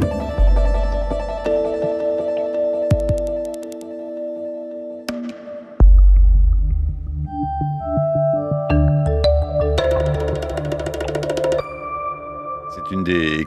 thank you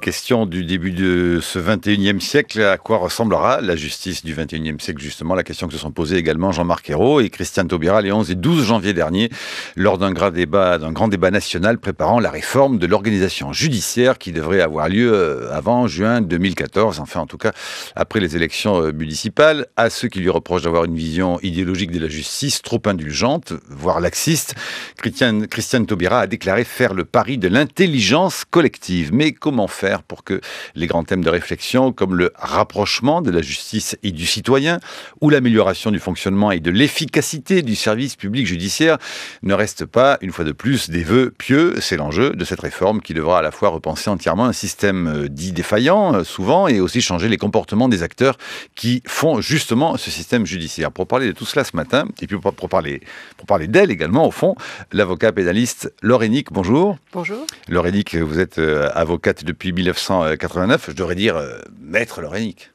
question du début de ce 21e siècle, à quoi ressemblera la justice du 21e siècle Justement, la question que se sont posées également Jean-Marc Ayrault et Christiane Taubira les 11 et 12 janvier dernier, lors d'un grand débat, d'un grand débat national préparant la réforme de l'organisation judiciaire qui devrait avoir lieu euh, avant juin 2014, enfin en tout cas après les élections euh, municipales. À ceux qui lui reprochent d'avoir une vision idéologique de la justice trop indulgente, voire laxiste, Christiane, Christiane Taubira a déclaré faire le pari de l'intelligence collective. Mais comment faire pour que les grands thèmes de réflexion, comme le rapprochement de la justice et du citoyen, ou l'amélioration du fonctionnement et de l'efficacité du service public judiciaire, ne restent pas, une fois de plus, des vœux pieux. C'est l'enjeu de cette réforme qui devra à la fois repenser entièrement un système euh, dit défaillant, euh, souvent, et aussi changer les comportements des acteurs qui font justement ce système judiciaire. Pour parler de tout cela ce matin, et puis pour parler, pour parler d'elle également, au fond, l'avocat pénaliste Lorénic, bonjour. Bonjour. Laurenic, vous êtes euh, avocate depuis 1989, je devrais dire euh, Maître Lorenic.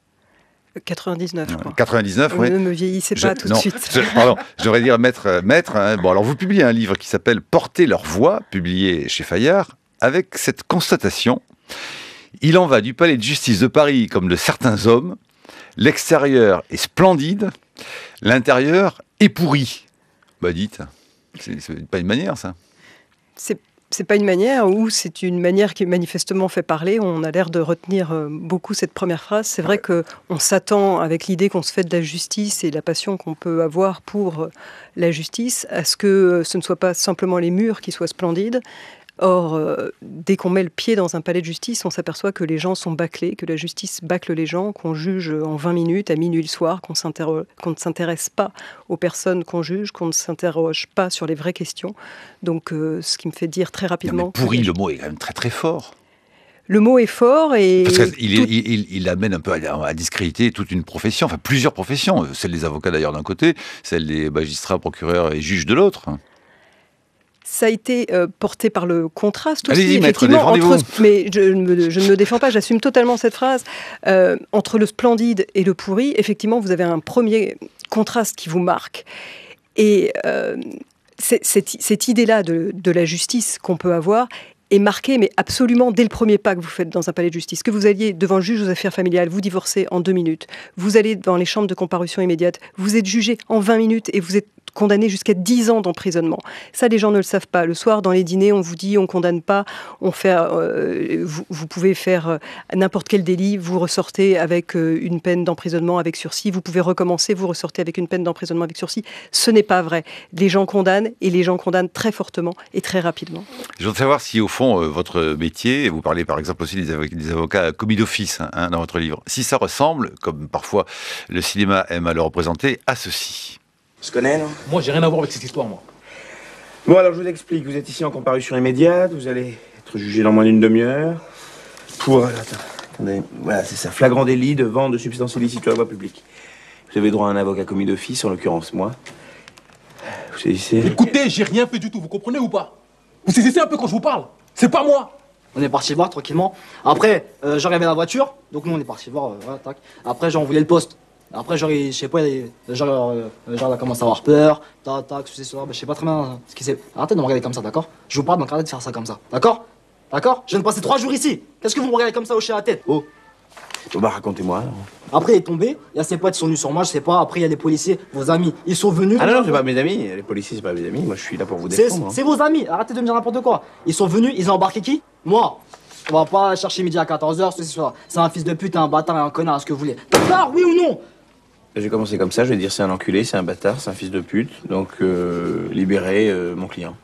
99, 99, oui. Ne me vieillissez pas tout de suite. Je, pardon, je devrais dire maître. Euh, maître hein. Bon, alors vous publiez un livre qui s'appelle Porter leur voix, publié chez Fayard, avec cette constatation. Il en va du palais de justice de Paris comme de certains hommes. L'extérieur est splendide, l'intérieur est pourri. Bah dites, c'est pas une manière ça. C'est c'est pas une manière ou c'est une manière qui manifestement fait parler. On a l'air de retenir euh, beaucoup cette première phrase. C'est vrai que on s'attend avec l'idée qu'on se fait de la justice et la passion qu'on peut avoir pour euh, la justice à ce que euh, ce ne soit pas simplement les murs qui soient splendides Or, euh, dès qu'on met le pied dans un palais de justice, on s'aperçoit que les gens sont bâclés, que la justice bâcle les gens, qu'on juge en 20 minutes, à minuit le soir, qu'on, ne s'intéresse pas aux personnes qu'on juge, qu'on ne s'interroge pas sur les vraies questions. Donc, euh, ce qui me fait dire très rapidement... pourri, le mot est quand même très très fort le mot est fort et... Parce qu'il il, amène un peu à, à, discréditer toute une profession, enfin plusieurs professions, celle des avocats d'ailleurs d'un côté, celle des magistrats, procureurs et juges de l'autre ça a été euh, porté par le contraste aussi, effectivement, entre, mais je, je, ne me défends pas, j'assume totalement cette phrase, euh, entre le splendide et le pourri, effectivement, vous avez un premier contraste qui vous marque. Et euh, cette, idée-là de, de la justice qu'on peut avoir est marquée, mais absolument dès le premier pas que vous faites dans un palais de justice. Que vous alliez devant le juge aux affaires familiales, vous divorcez en deux minutes, vous allez dans les chambres de comparution immédiate, vous êtes jugé en 20 minutes et vous êtes condamné jusqu'à 10 ans d'emprisonnement. Ça, les gens ne le savent pas. Le soir, dans les dîners, on vous dit on ne condamne pas, on fait, euh, vous, pouvez faire euh, n'importe quel délit, vous ressortez avec euh, une peine d'emprisonnement avec sursis, vous pouvez recommencer, vous ressortez avec une peine d'emprisonnement avec sursis. Ce n'est pas vrai. Les gens condamnent et les gens condamnent très fortement et très rapidement. Je voudrais savoir si, au fond, votre métier, vous parlez par exemple aussi des, avocats commis d'office hein, hein, dans votre livre, si ça ressemble, comme parfois le cinéma aime à le représenter, à ceci. Moi, j'ai rien à voir avec cette histoire, moi. Bon, alors je vous explique. Vous êtes ici en comparution immédiate. Vous allez être jugé dans moins d'une demi-heure. Pour. Euh, attendez. Voilà, c'est ça. Flagrant délit de vente de substances illicites sur la voie publique. Vous avez droit à un avocat commis d'office, en l'occurrence moi. Vous saisissez Écoutez, j'ai rien fait du tout, vous comprenez ou pas Vous saisissez un peu quand je vous parle C'est pas moi On est parti voir tranquillement. Après, euh, la voiture, donc nous on est parti voir, euh, voilà, tac. Après, j'en voulais le poste. Après, genre, je sais pas, genre, euh, genre, à avoir peur, tac, tac, je sais pas très bien euh, ce qui s'est. Arrêtez de me regarder comme ça, d'accord Je vous parle, donc arrêtez de faire ça comme ça, d'accord D'accord Je viens de passer trois jours ici. Qu'est-ce que vous me regardez comme ça au à la tête Oh Bah, racontez-moi Après, il est tombé, il y a ses potes qui sont nus sur moi, je sais pas. Après, il y a les policiers, vos amis, ils sont venus. Ah non, non, c'est pas mes amis, les policiers, c'est pas mes amis, moi je suis là pour vous défendre. Hein. C'est vos amis, arrêtez de me dire n'importe quoi. Ils sont venus, ils ont embarqué qui Moi On va pas chercher midi à 14h, ce soir C'est un fils de pute, un bâtard un connard, ce que vous voulez. oui ou non j'ai commencé comme ça, je vais dire c'est un enculé, c'est un bâtard, c'est un fils de pute, donc libérer euh, libérez euh, mon client.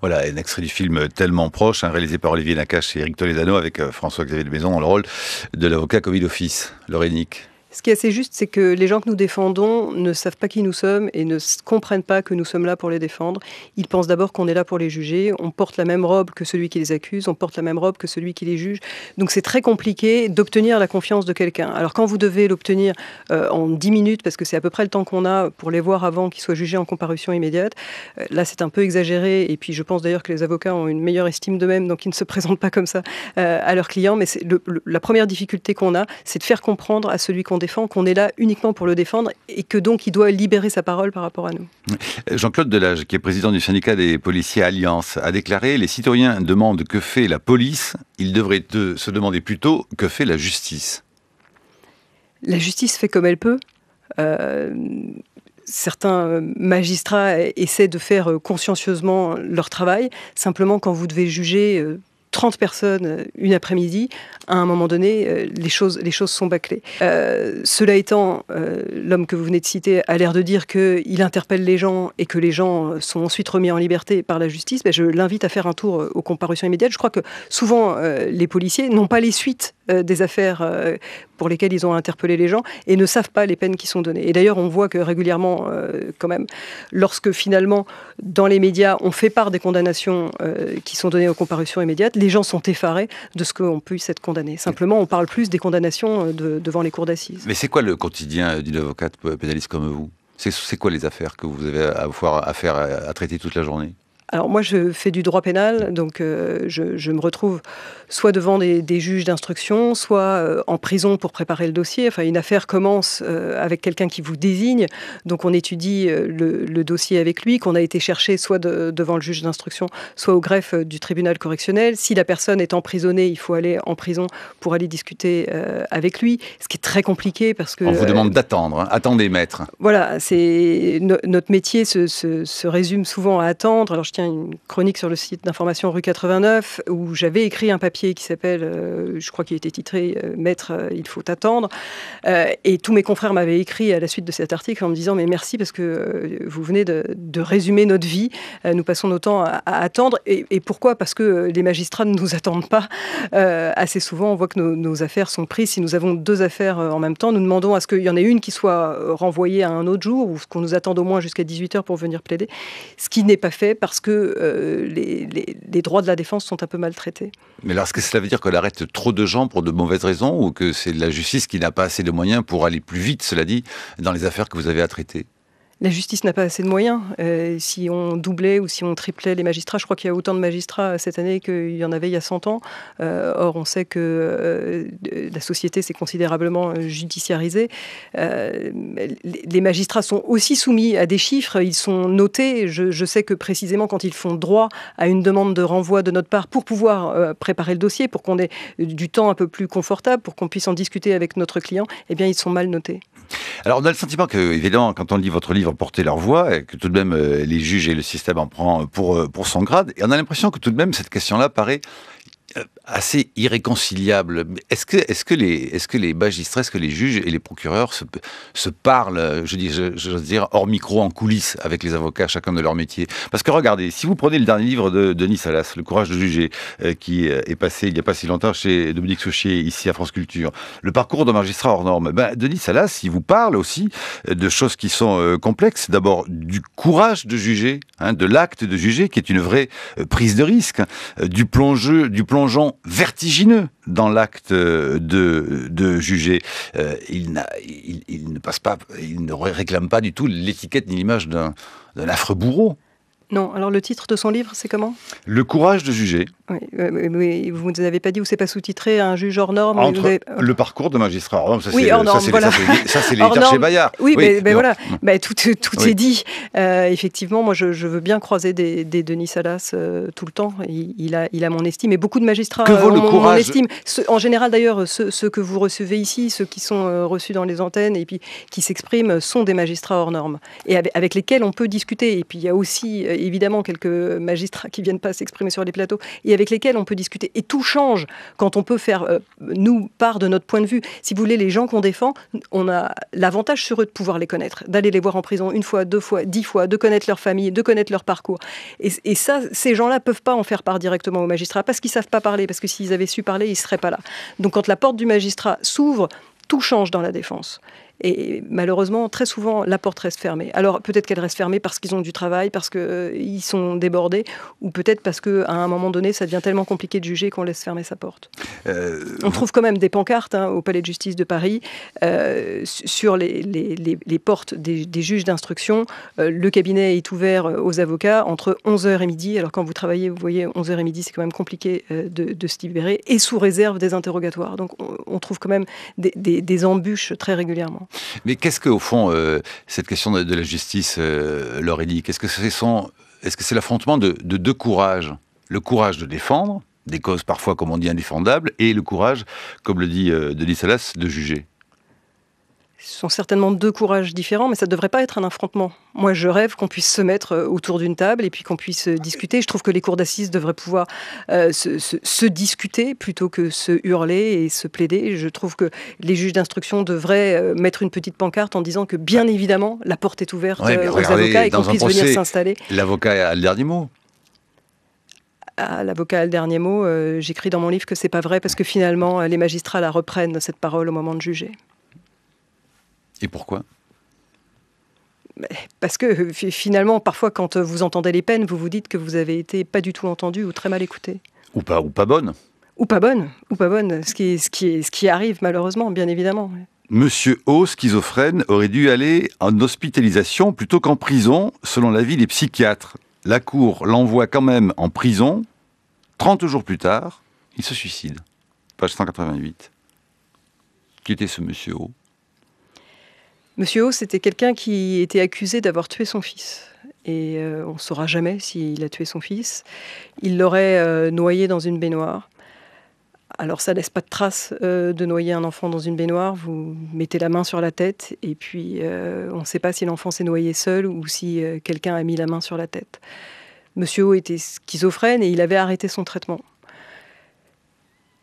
Voilà, un extrait du film Tellement proche, hein, réalisé par Olivier Nakache et Eric Toledano avec euh, François-Xavier de Maison dans le rôle de l'avocat Covid Office, Nick. Ce qui est assez juste, c'est que les gens que nous défendons ne savent pas qui nous sommes et ne comprennent pas que nous sommes là pour les défendre. Ils pensent d'abord qu'on est là pour les juger. On porte la même robe que celui qui les accuse, on porte la même robe que celui qui les juge. Donc c'est très compliqué d'obtenir la confiance de quelqu'un. Alors quand vous devez l'obtenir euh, en 10 minutes, parce que c'est à peu près le temps qu'on a pour les voir avant qu'ils soient jugés en comparution immédiate, euh, là c'est un peu exagéré. Et puis je pense d'ailleurs que les avocats ont une meilleure estime d'eux-mêmes, donc ils ne se présentent pas comme ça euh, à leurs clients. Mais la première difficulté qu'on a, c'est de faire comprendre à celui qu'on qu'on est là uniquement pour le défendre et que donc il doit libérer sa parole par rapport à nous. Jean-Claude Delage, qui est président du syndicat des policiers Alliance, a déclaré Les citoyens demandent que fait la police ils devraient se demander plutôt que fait la justice. La justice fait comme elle peut. Euh, certains magistrats essaient de faire consciencieusement leur travail. Simplement, quand vous devez juger euh, 30 personnes euh, une après-midi, à un moment donné, euh, les choses, les choses sont bâclées. Euh, cela étant, l'homme que vous venez de citer a l'air de dire qu'il interpelle les gens et que les gens sont ensuite remis en liberté par la justice. Ben, je l'invite à faire un tour aux comparutions immédiates. Je crois que souvent, les policiers n'ont pas les suites des affaires pour lesquelles ils ont interpellé les gens et ne savent pas les peines qui sont données. Et d'ailleurs, on voit que régulièrement, quand même, lorsque finalement, dans les médias, on fait part des condamnations qui sont données aux comparutions immédiates, les gens sont effarés de ce qu'on puisse être condamné. Simplement, on parle plus des condamnations euh, devant les cours d'assises. Mais c'est quoi le quotidien euh, d'une avocate euh, pénaliste comme vous c'est quoi les affaires que vous avez à, à, à traiter toute la journée alors moi, je fais du droit pénal, donc euh, je, me retrouve soit devant des, juges d'instruction, soit euh, en prison pour préparer le dossier. Enfin, une affaire commence euh, avec quelqu'un qui vous désigne, donc on étudie le, dossier avec lui, qu'on a été chercher soit devant le juge d'instruction, soit au greffe du tribunal correctionnel. Si la personne est emprisonnée, il faut aller en prison pour aller discuter avec lui, ce qui est très compliqué parce que... On vous demande d'attendre, hein. attendez maître. Voilà, c'est notre métier se, se, se, résume souvent à attendre. Alors, je une chronique sur le site d'information Rue 89 où j'avais écrit un papier qui s'appelle, euh, je crois qu'il était titré euh, Maître, euh, il faut attendre. et tous mes confrères m'avaient écrit à la suite de cet article en me disant mais merci parce que vous venez de, résumer notre vie. nous passons nos temps à, attendre. Et, pourquoi Parce que les magistrats ne nous attendent pas. assez souvent, on voit que nos, affaires sont prises. Si nous avons deux affaires en même temps, nous demandons à ce qu'il y en ait une qui soit renvoyée à un autre jour ou qu'on nous attende au moins jusqu'à 18 h pour venir plaider. Ce qui n'est pas fait parce que que euh, les, droits de la défense sont un peu maltraités. Mais alors, est-ce que cela veut dire qu'on arrête trop de gens pour de mauvaises raisons ou que c'est la justice qui n'a pas assez de moyens pour aller plus vite, cela dit, dans les affaires que vous avez à traiter la justice n'a pas assez de moyens. Euh, si on doublait ou si on triplait les magistrats, je crois qu'il y a autant de magistrats euh, cette année qu'il y en avait il y a 100 ans. Euh, or, on sait que la société s'est considérablement judiciarisée. les magistrats sont aussi soumis à des chiffres, ils sont notés. Je, je, sais que précisément quand ils font droit à une demande de renvoi de notre part pour pouvoir préparer le dossier, pour qu'on ait du temps un peu plus confortable, pour qu'on puisse en discuter avec notre client, eh bien, ils sont mal notés. Alors on a le sentiment que, évidemment, quand on lit votre livre Porter leur voix, et que tout de même euh, les juges et le système en prend pour, euh, pour son grade, et on a l'impression que tout de même cette question-là paraît euh, assez irréconciliable. Est-ce que, est que, les, est que les magistrats, est-ce que les juges et les procureurs se, parlent, euh, je je, veux dire, hors micro, en coulisses, avec les avocats, chacun de leur métier Parce que regardez, si vous prenez le dernier livre de Denis Salas, Le courage de juger, euh, qui est passé il n'y a pas si longtemps chez Dominique Souchier ici à France Culture, le parcours d'un magistrat hors norme, ben, Denis Salas, il vous parle aussi de choses qui sont complexes. D'abord, du courage de juger, hein, de l'acte de juger, qui est une vraie prise de risque, du plongeur du vertigineux dans l'acte euh, de, juger. Euh, il, ne passe pas, il ne réclame pas du tout l'étiquette ni l'image d'un affreux bourreau. Non, alors le titre de son livre, c'est comment Le courage de juger. Euh, vous ne avez pas dit où c'est pas sous-titré un juge hors norme. Le parcours de magistrat hors norme, ça oui, c'est voilà. Bayard. Oui, mais, voilà, mm. bah, tout, euh, est dit. Euh, effectivement, moi je, veux bien croiser des, Denis Salas tout le temps. Il, a, mon estime et beaucoup de magistrats le mon estime. en général d'ailleurs, ceux, que vous recevez ici, ceux qui sont reçus dans les antennes et puis qui s'expriment sont des magistrats hors norme et avec, avec lesquels on peut discuter. Et puis il y a aussi évidemment quelques magistrats qui viennent pas s'exprimer sur les plateaux et avec lesquels on peut discuter. Et tout change quand on peut faire, euh, nous, part de notre point de vue. Si vous voulez, les gens qu'on défend, on a l'avantage sur eux de pouvoir les connaître, d'aller les voir en prison une fois, deux fois, dix fois, de connaître leur famille, de connaître leur parcours. Et, ça, ces gens-là peuvent pas en faire part directement aux magistrats parce qu'ils savent pas parler, parce que s'ils avaient su parler, ils seraient pas là. Donc quand la porte du magistrat s'ouvre, tout change dans la défense. Et malheureusement, très souvent, la porte reste fermée. Alors peut-être qu'elle reste fermée parce qu'ils ont du travail, parce qu'ils euh, sont débordés, ou peut-être parce qu'à un moment donné, ça devient tellement compliqué de juger qu'on laisse fermer sa porte. Euh, on trouve quand même des pancartes hein, au Palais de justice de Paris euh, sur les, portes des, juges d'instruction. le cabinet est ouvert aux avocats entre 11h et midi. Alors quand vous travaillez, vous voyez, 11h et midi, c'est quand même compliqué de, se libérer, et sous réserve des interrogatoires. Donc on, trouve quand même des embûches très régulièrement. Mais qu'est-ce que, au fond, euh, cette question de, la justice, euh, qu'est-ce que c'est Est-ce que c'est l'affrontement de, deux courages Le courage de défendre, des causes parfois, comme on dit, indéfendables, et le courage, comme le dit euh, Denis Salas, de juger ce sont certainement deux courages différents, mais ça ne devrait pas être un affrontement. Moi, je rêve qu'on puisse se mettre euh, autour d'une table et puis qu'on puisse euh, discuter. Je trouve que les cours d'assises devraient pouvoir euh, se, discuter plutôt que se hurler et se plaider. Je trouve que les juges d'instruction devraient mettre une petite pancarte en disant que, bien évidemment, la porte est ouverte aux avocats et qu'on puisse venir s'installer. L'avocat a le dernier mot ah, L'avocat a le dernier mot, j'écris dans mon livre que c'est pas vrai parce que finalement les magistrats la reprennent cette parole au moment de juger. Et pourquoi parce que finalement, parfois, quand vous entendez les peines, vous vous dites que vous avez été pas du tout entendu ou très mal écouté. Ou pas, ou pas bonne. Ou pas bonne, ou pas bonne, ce qui, ce qui, ce qui arrive malheureusement, bien évidemment. Monsieur O, schizophrène, aurait dû aller en hospitalisation plutôt qu'en prison, selon l'avis des psychiatres. La cour l'envoie quand même en prison. 30 jours plus tard, il se suicide. Page 188. Qui était ce monsieur O Monsieur O, c'était quelqu'un qui était accusé d'avoir tué son fils. Et euh, on ne saura jamais s'il a tué son fils. Il l'aurait euh, noyé dans une baignoire. Alors ça ne laisse pas de trace euh, de noyer un enfant dans une baignoire. Vous mettez la main sur la tête et puis on ne sait pas si l'enfant s'est noyé seul ou si quelqu'un a mis la main sur la tête. Monsieur O était schizophrène et il avait arrêté son traitement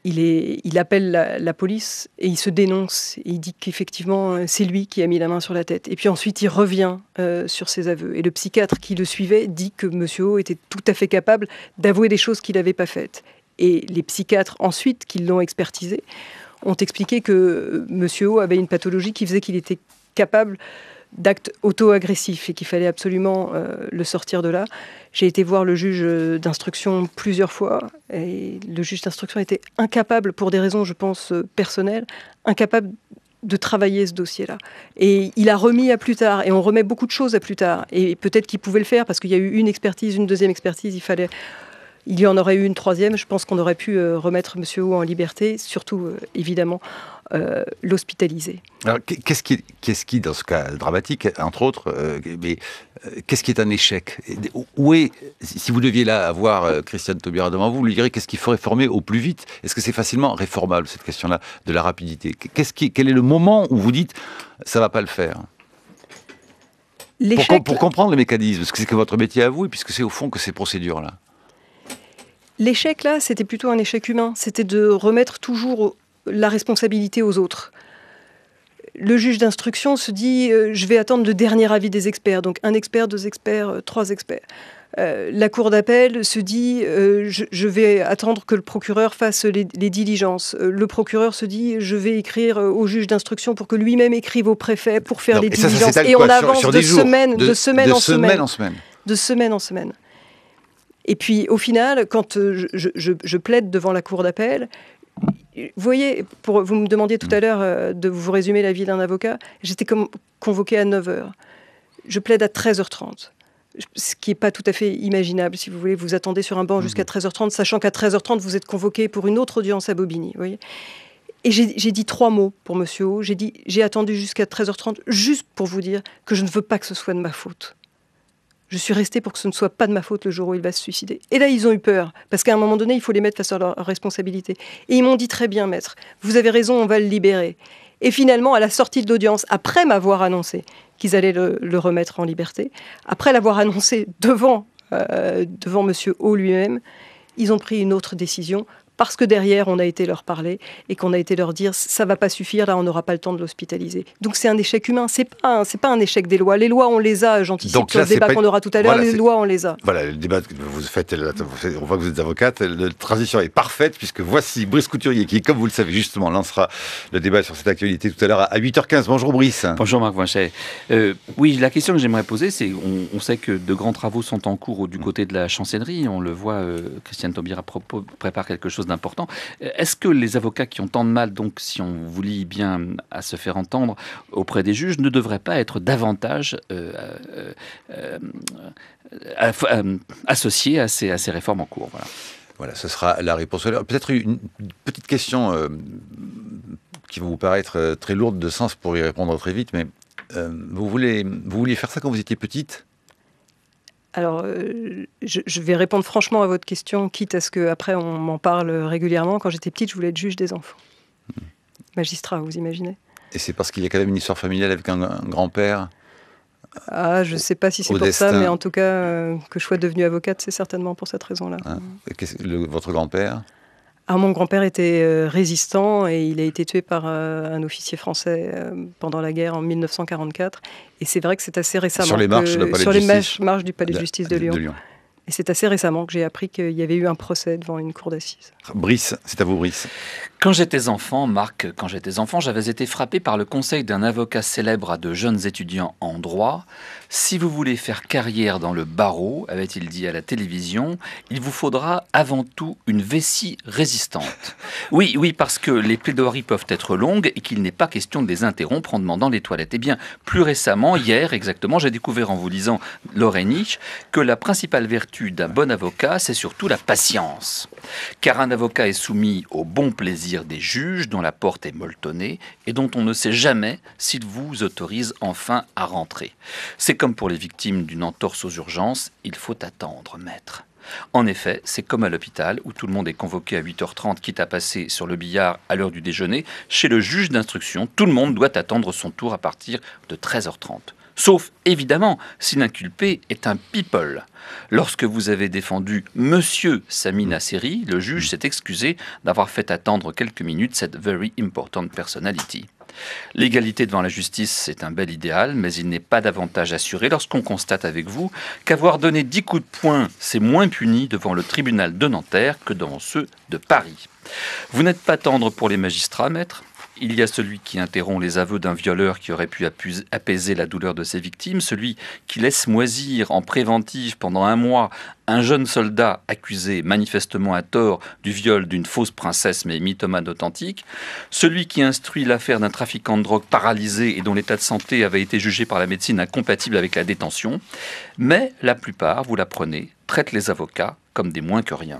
il, appelle la, police et il se dénonce. il dit qu'effectivement, euh, c'est lui qui a mis la main sur la tête. Et puis ensuite, il revient euh, sur ses aveux. Et le psychiatre qui le suivait dit que M. O était tout à fait capable d'avouer des choses qu'il n'avait pas faites. Et les psychiatres ensuite, qui l'ont expertisé, ont expliqué que euh, M. O avait une pathologie qui faisait qu'il était capable d'actes auto-agressifs et qu'il fallait absolument euh, le sortir de là. J'ai été voir le juge euh, d'instruction plusieurs fois et le juge d'instruction était incapable, pour des raisons, je pense, euh, personnelles, incapable de travailler ce dossier-là. Et il a remis à plus tard, et on remet beaucoup de choses à plus tard. Et peut-être qu'il pouvait le faire parce qu'il y a eu une expertise, une deuxième expertise, il fallait... Il y en aurait eu une troisième, je pense qu'on aurait pu remettre M. O en liberté, surtout évidemment euh, l'hospitaliser. Alors, qu'est-ce qui, quest qui, dans ce cas dramatique, entre autres, euh, mais euh, qu'est-ce qui est un échec Où est, si vous deviez là avoir Christiane Taubira devant vous, vous lui direz qu'est-ce qu'il faut réformer au plus vite Est-ce que c'est facilement réformable, cette question-là, de la rapidité qu'est-ce qui, Quel est le moment où vous dites ça ne va pas le faire Pour, comprendre les mécanismes, parce que c'est que votre métier à vous, puisque c'est au fond que ces procédures-là. L'échec, là, c'était plutôt un échec humain. C'était de remettre toujours la responsabilité aux autres. Le juge d'instruction se dit euh, je vais attendre le dernier avis des experts, donc un expert, deux experts, euh, trois experts. Euh, la cour d'appel se dit je, vais attendre que le procureur fasse les, diligences. le procureur se dit je vais écrire au juge d'instruction pour que lui-même écrive au préfet pour faire les diligences. et on avance de, semaine, de, en semaine, en de semaine en semaine. Et puis au final, quand je plaide devant la cour d'appel, vous voyez, pour, vous me demandiez tout à mm. l'heure euh, de vous résumer la vie d'un avocat. J'étais convoqué à 9h. Je plaide à 13h30 ce qui n'est pas tout à fait imaginable, si vous voulez. Vous attendez sur un banc jusqu'à 13h30, mm-hmm. sachant qu'à 13h30, vous êtes convoqué pour une autre audience à Bobigny. voyez et j'ai dit trois mots pour Monsieur O. J'ai dit, j'ai attendu jusqu'à 13h30 juste pour vous dire que je ne veux pas que ce soit de ma faute je suis resté pour que ce ne soit pas de ma faute le jour où il va se suicider. Et là, ils ont eu peur, parce qu'à un moment donné, il faut les mettre face à leurs responsabilités. Et ils m'ont dit très bien, maître, vous avez raison, on va le libérer. Et finalement, à la sortie de l'audience, après m'avoir annoncé qu'ils allaient le, remettre en liberté, après l'avoir annoncé devant, euh, devant M. O lui-même, ils ont pris une autre décision parce que derrière, on a été leur parler et qu'on a été leur dire ça va pas suffire, là, on n'aura pas le temps de l'hospitaliser. Donc c'est un échec humain, c'est pas un, c'est pas un échec des lois. Les lois, on les a, j'anticipe sur le débat qu'on aura tout à l'heure, les lois, on les a. Voilà, le débat que vous faites, on voit que vous êtes avocate, la transition est parfaite puisque voici Brice Couturier qui, comme vous le savez justement, lancera le débat sur cette actualité tout à l'heure à 8h15. Bonjour Brice. Bonjour Marc Vinchet. Euh, oui, la question que j'aimerais poser, c'est on, sait que de grands travaux sont en cours du mm. côté de la chancellerie. On le voit, euh, Christiane Taubira prépare quelque chose important Est-ce que les avocats qui ont tant de mal, donc si on vous lit bien, à se faire entendre auprès des juges, ne devraient pas être davantage euh, euh, euh, associés à ces, réformes en cours voilà. voilà, ce sera la réponse. Peut-être une petite question qui va vous paraître très lourde de sens pour y répondre très vite, mais vous, voulez, vous vouliez faire ça quand vous étiez petite alors, euh, je, vais répondre franchement à votre question, quitte à ce qu'après on m'en parle régulièrement. Quand j'étais petite, je voulais être juge des enfants. Hmm. Magistrat, vous imaginez Et c'est parce qu'il y a quand même une histoire familiale avec un, grand-père ah, je ne sais pas si c'est pour ça, mais en tout cas, euh, que je sois devenue avocate, c'est certainement pour cette raison-là. Ah. votre grand-père ah, mon grand-père était euh, résistant et il a été tué par euh, un officier français euh, pendant la guerre en 1944. Et c'est vrai que c'est assez récemment. Sur les marches, que, sur les marches, du Palais de Justice de, Lyon. Et c'est assez récemment que j'ai appris qu'il y avait eu un procès devant une cour d'assises. Brice, c'est à vous, Brice. Quand j'étais enfant, Marc, quand j'étais enfant, j'avais été frappé par le conseil d'un avocat célèbre à de jeunes étudiants en droit si vous voulez faire carrière dans le barreau, avait-il dit à la télévision, il vous faudra avant tout une vessie résistante. Oui, oui, parce que les plaidoiries peuvent être longues et qu'il n'est pas question de les interrompre en demandant les toilettes. Eh bien, plus récemment, hier exactement, j'ai découvert en vous lisant Lorraine que la principale vertu d'un bon avocat, c'est surtout la patience car un avocat est soumis au bon plaisir des juges dont la porte est molletonnée et dont on ne sait jamais s'il vous autorise enfin à rentrer. C'est comme pour les victimes d'une entorse aux urgences, il faut attendre, maître. En effet, c'est comme à l'hôpital où tout le monde est convoqué à 8h30, quitte à passer sur le billard à l'heure du déjeuner. Chez le juge d'instruction, tout le monde doit attendre son tour à partir de 13h30. Sauf évidemment si l'inculpé est un people. Lorsque vous avez défendu Monsieur Samina Nasseri, mm. le juge s'est excusé d'avoir fait attendre quelques minutes cette very importante personality. L'égalité devant la justice, c'est un bel idéal, mais il n'est pas davantage assuré lorsqu'on constate avec vous qu'avoir donné dix coups de poing, c'est moins puni devant le tribunal de Nanterre que devant ceux de Paris. Vous n'êtes pas tendre pour les magistrats, maître il y a celui qui interrompt les aveux d'un violeur qui aurait pu apaiser la douleur de ses victimes, celui qui laisse moisir en préventive pendant un mois un jeune soldat accusé manifestement à tort du viol d'une fausse princesse mais mythomane authentique, celui qui instruit l'affaire d'un trafiquant de drogue paralysé et dont l'état de santé avait été jugé par la médecine incompatible avec la détention, mais la plupart, vous l'apprenez, traitent les avocats comme des moins que rien.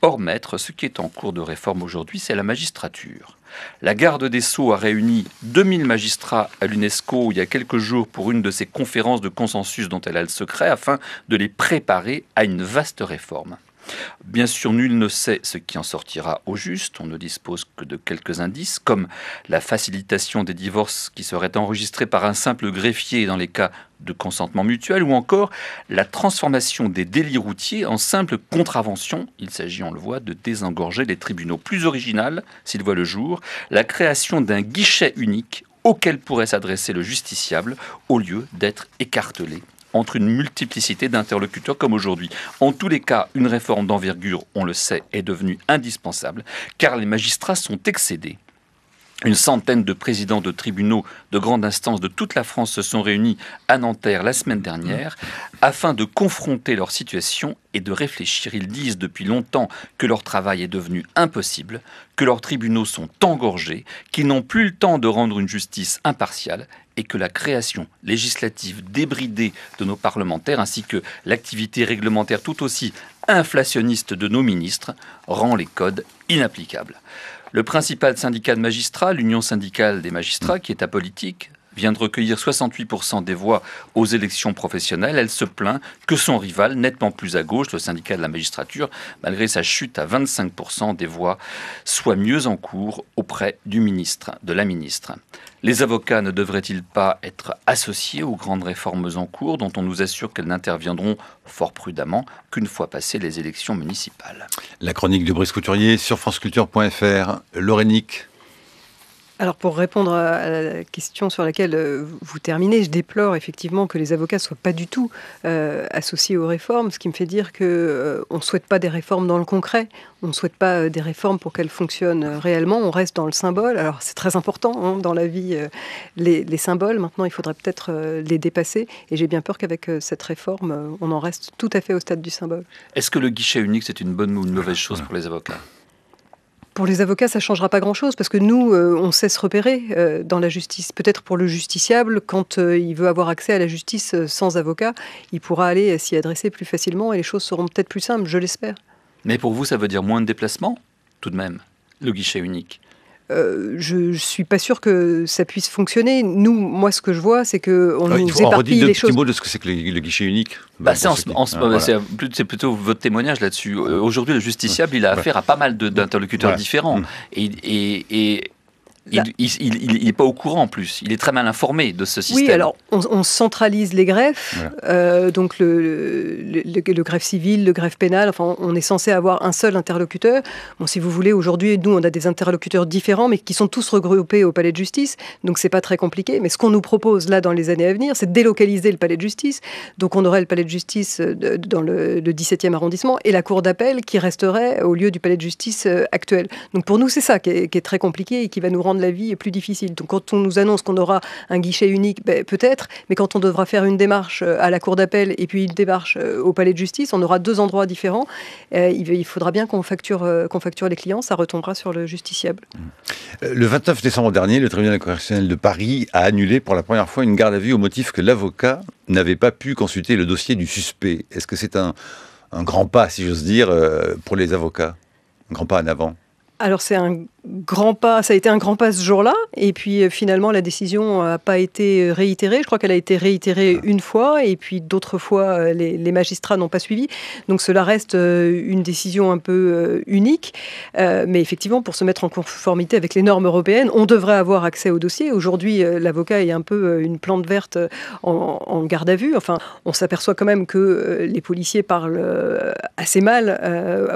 Or, maître, ce qui est en cours de réforme aujourd'hui, c'est la magistrature. La garde des Sceaux a réuni 2000 magistrats à l'UNESCO il y a quelques jours pour une de ces conférences de consensus dont elle a le secret afin de les préparer à une vaste réforme. Bien sûr, nul ne sait ce qui en sortira au juste, on ne dispose que de quelques indices, comme la facilitation des divorces qui seraient enregistrés par un simple greffier dans les cas de consentement mutuel, ou encore la transformation des délits routiers en simples contraventions. Il s'agit, on le voit, de désengorger les tribunaux. Plus original, s'il voit le jour, la création d'un guichet unique auquel pourrait s'adresser le justiciable au lieu d'être écartelé entre une multiplicité d'interlocuteurs comme aujourd'hui. En tous les cas, une réforme d'envergure, on le sait, est devenue indispensable, car les magistrats sont excédés une centaine de présidents de tribunaux de grande instance de toute la France se sont réunis à Nanterre la semaine dernière afin de confronter leur situation et de réfléchir. Ils disent depuis longtemps que leur travail est devenu impossible, que leurs tribunaux sont engorgés, qu'ils n'ont plus le temps de rendre une justice impartiale et que la création législative débridée de nos parlementaires ainsi que l'activité réglementaire tout aussi inflationniste de nos ministres rend les codes inapplicables. Le principal syndicat de magistrats, l'Union syndicale des magistrats, mm. qui est apolitique, vient de recueillir 68% des voix aux élections professionnelles. Elle se plaint que son rival, nettement plus à gauche, le syndicat de la magistrature, malgré sa chute à 25% des voix, soit mieux en cours auprès du ministre, de la ministre. Les avocats ne devraient-ils pas être associés aux grandes réformes en cours dont on nous assure qu'elles n'interviendront fort prudemment qu'une fois passées les élections municipales La chronique de Brice Couturier sur franceculture.fr. Alors pour répondre à la question sur laquelle euh, vous terminez, je déplore effectivement que les avocats ne soient pas du tout euh, associés aux réformes, ce qui me fait dire qu'on euh, on ne souhaite pas des réformes dans le concret, on ne souhaite pas des réformes pour qu'elles fonctionnent réellement, on reste dans le symbole. Alors c'est très important hein, dans la vie, les, les, symboles, maintenant il faudrait peut-être les dépasser, et j'ai bien peur qu'avec cette réforme, on en reste tout à fait au stade du symbole. Est-ce que le guichet unique, c'est une bonne ou une mauvaise chose pour les avocats pour les avocats, ça ne changera pas grand-chose parce que nous, euh, on sait se repérer euh, dans la justice. Peut-être pour le justiciable, quand euh, il veut avoir accès à la justice sans avocat, il pourra aller s'y adresser plus facilement et les choses seront peut-être plus simples, je l'espère. Mais pour vous, ça veut dire moins de déplacements, tout de même, le guichet unique euh, je ne suis pas sûr que ça puisse fonctionner. Nous, moi, ce que je vois, c'est qu'on ah, nous éparpille les choses. deux petits mots de ce que c'est que le, guichet unique. c'est plutôt votre témoignage là-dessus. Euh, aujourd'hui, le justiciable, il a affaire à pas mal d'interlocuteurs différents. Mm. et il n'est pas au courant en plus, il est très mal informé de ce système. Oui, alors on, centralise les greffes, euh, donc le, le, greffe civil, le greffe pénal, enfin on est censé avoir un seul interlocuteur. Bon, si vous voulez, aujourd'hui, nous on a des interlocuteurs différents, mais qui sont tous regroupés au palais de justice, donc c'est pas très compliqué. Mais ce qu'on nous propose là dans les années à venir, c'est de délocaliser le palais de justice. Donc on aurait le palais de justice euh, dans le, 17e arrondissement et la cour d'appel qui resterait au lieu du palais de justice euh, actuel. Donc pour nous, c'est ça qui est, qui est très compliqué et qui va nous rendre de la vie est plus difficile. Donc quand on nous annonce qu'on aura un guichet unique, ben, peut-être, mais quand on devra faire une démarche euh, à la cour d'appel et puis une démarche euh, au palais de justice, on aura deux endroits différents. Euh, il faudra bien qu'on facture, qu'on facture les clients, ça retombera sur le justiciable. Mmh. Le 29 décembre dernier, le tribunal correctionnel de Paris a annulé pour la première fois une garde à vue au motif que l'avocat n'avait pas pu consulter le dossier du suspect. Est-ce que c'est un, un grand pas, si j'ose dire, pour les avocats Un grand pas en avant alors c'est un grand pas, ça a été un grand pas ce jour-là. Et puis euh, finalement, la décision n'a pas été euh, réitérée. Je crois qu'elle a été réitérée ah. une fois, et puis d'autres fois, euh, les, magistrats n'ont pas suivi. Donc cela reste une décision un peu unique. mais effectivement, pour se mettre en conformité avec les normes européennes, on devrait avoir accès au dossier. Aujourd'hui, l'avocat est un peu une plante verte en, garde à vue. Enfin, on s'aperçoit quand même que les policiers parlent assez mal